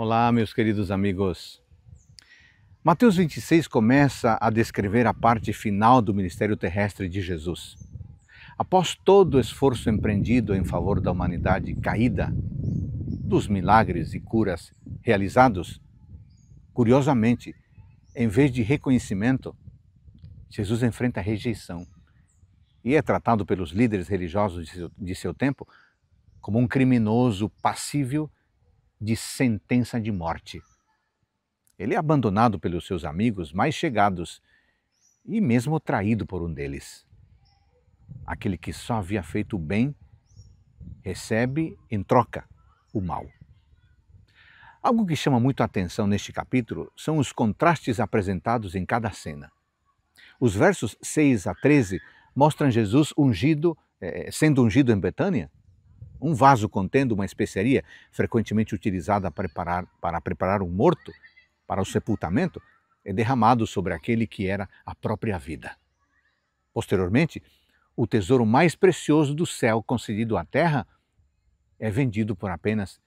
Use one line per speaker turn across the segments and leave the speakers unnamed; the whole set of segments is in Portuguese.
Olá, meus queridos amigos. Mateus 26 começa a descrever a parte final do ministério terrestre de Jesus. Após todo o esforço empreendido em favor da humanidade caída, dos milagres e curas realizados, curiosamente, em vez de reconhecimento, Jesus enfrenta rejeição e é tratado pelos líderes religiosos de seu, de seu tempo como um criminoso passível de sentença de morte. Ele é abandonado pelos seus amigos mais chegados e mesmo traído por um deles. Aquele que só havia feito o bem recebe em troca o mal. Algo que chama muito a atenção neste capítulo são os contrastes apresentados em cada cena. Os versos 6 a 13 mostram Jesus ungido, eh, eh, sendo ungido em Betânia, um vaso contendo uma especiaria frequentemente utilizada para preparar, para preparar um morto para o sepultamento é derramado sobre aquele que era a própria vida. Posteriormente, o tesouro mais precioso do céu concedido à terra é vendido por apenas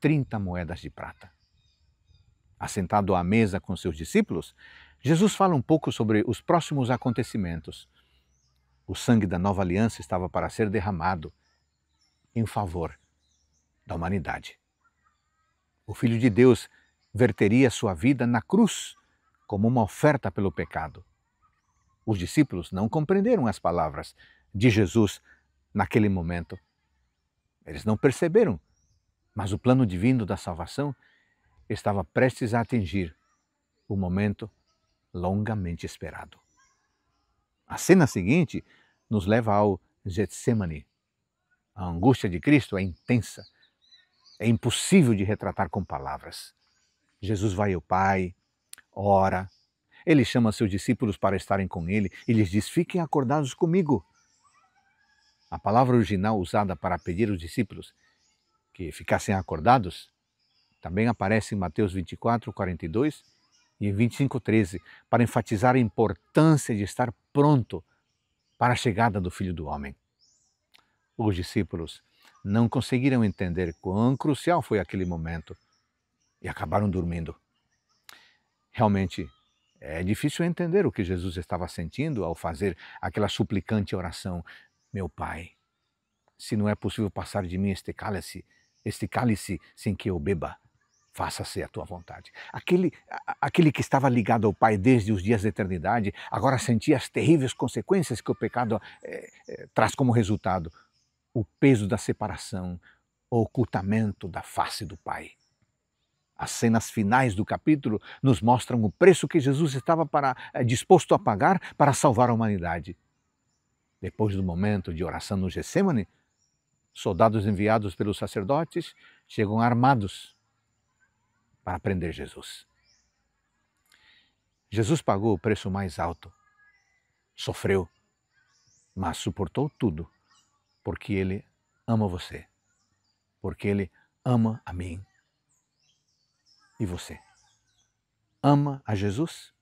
30 moedas de prata. Assentado à mesa com seus discípulos, Jesus fala um pouco sobre os próximos acontecimentos. O sangue da nova aliança estava para ser derramado em favor da humanidade. O Filho de Deus verteria sua vida na cruz como uma oferta pelo pecado. Os discípulos não compreenderam as palavras de Jesus naquele momento. Eles não perceberam, mas o plano divino da salvação estava prestes a atingir o momento longamente esperado. A cena seguinte nos leva ao Getsemane, a angústia de Cristo é intensa, é impossível de retratar com palavras. Jesus vai ao Pai, ora, ele chama seus discípulos para estarem com ele e lhes diz: Fiquem acordados comigo. A palavra original usada para pedir aos discípulos que ficassem acordados também aparece em Mateus 24, 42 e 25, 13, para enfatizar a importância de estar pronto para a chegada do Filho do Homem. Os discípulos não conseguiram entender quão crucial foi aquele momento e acabaram dormindo. Realmente, é difícil entender o que Jesus estava sentindo ao fazer aquela suplicante oração: Meu Pai, se não é possível passar de mim este cálice, este cálice sem que eu beba, faça-se a tua vontade. Aquele, aquele que estava ligado ao Pai desde os dias da eternidade, agora sentia as terríveis consequências que o pecado é, é, traz como resultado o peso da separação, o ocultamento da face do Pai. As cenas finais do capítulo nos mostram o preço que Jesus estava para, eh, disposto a pagar para salvar a humanidade. Depois do momento de oração no Getsemane, soldados enviados pelos sacerdotes chegam armados para prender Jesus. Jesus pagou o preço mais alto, sofreu, mas suportou tudo porque Ele ama você, porque Ele ama a mim e você. Ama a Jesus?